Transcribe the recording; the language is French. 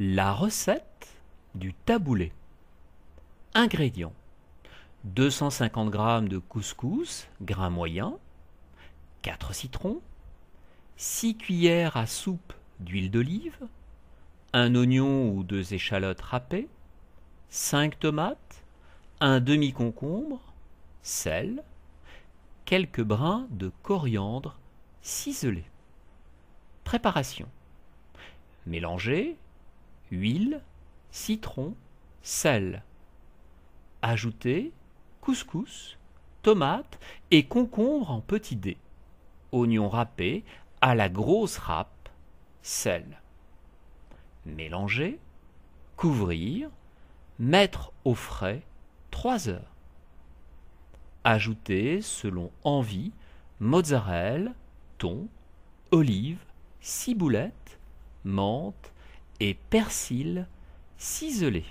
La recette du taboulé. Ingrédients 250 g de couscous, grain moyen, 4 citrons, 6 cuillères à soupe d'huile d'olive, un oignon ou deux échalotes râpées, 5 tomates, un demi-concombre, sel, quelques brins de coriandre ciselés. Préparation. Mélanger huile, citron, sel. Ajoutez couscous, tomates et concombre en petits dés, oignon râpé à la grosse râpe, sel. Mélanger, couvrir, mettre au frais 3 heures. Ajouter, selon envie, mozzarella, thon, olive, ciboulette, menthe et persil ciselé.